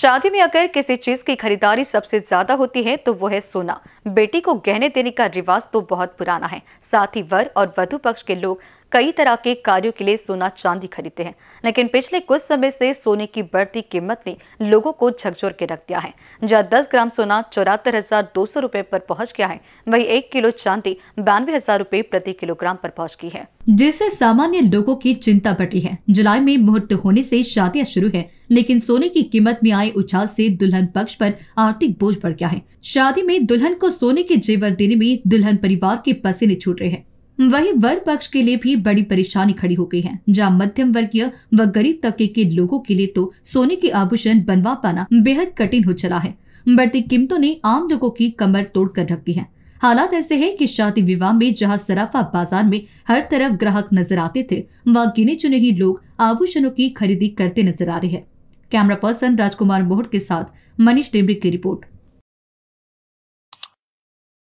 शादी में अगर किसी चीज की खरीदारी सबसे ज्यादा होती है तो वो है सोना बेटी को गहने देने का रिवाज तो बहुत पुराना है साथ ही वर और वधु पक्ष के लोग कई तरह के कार्यों के लिए सोना चांदी खरीदते हैं लेकिन पिछले कुछ समय से सोने की बढ़ती कीमत ने लोगों को झकझोर के रख दिया है जहाँ दस ग्राम सोना चौरातर हजार दो सौ रूपए पर पहुंच गया है वही एक किलो चांदी बानवे हजार रूपए प्रति किलोग्राम पर पहुंच गई है जिससे सामान्य लोगों की चिंता बढ़ी है जुलाई में मुहूर्त होने ऐसी शादियाँ शुरू है लेकिन सोने की कीमत में आए उछाल से दुल्हन पक्ष पर आर्थिक बोझ बढ़ गया है शादी में दुल्हन को सोने के जेवर देने में दुल्हन परिवार के पसीने छूट रहे हैं वहीं वर्ग पक्ष के लिए भी बड़ी परेशानी खड़ी हो गई है जहां मध्यम वर्गीय व गरीब तबके के लोगों के लिए तो सोने के आभूषण बनवा पाना बेहद कठिन हो चला है बढ़ती कीमतों ने आम लोगों की कमर तोड़ कर रख दी है हालात ऐसे हैं कि शादी विवाह में जहां सराफा बाजार में हर तरफ ग्राहक नजर आते थे वहां गिने चुने ही लोग आभूषणों की खरीदी करते नजर आ रहे हैं कैमरा पर्सन राजकुमार मोहट के साथ मनीष डेमरी की रिपोर्ट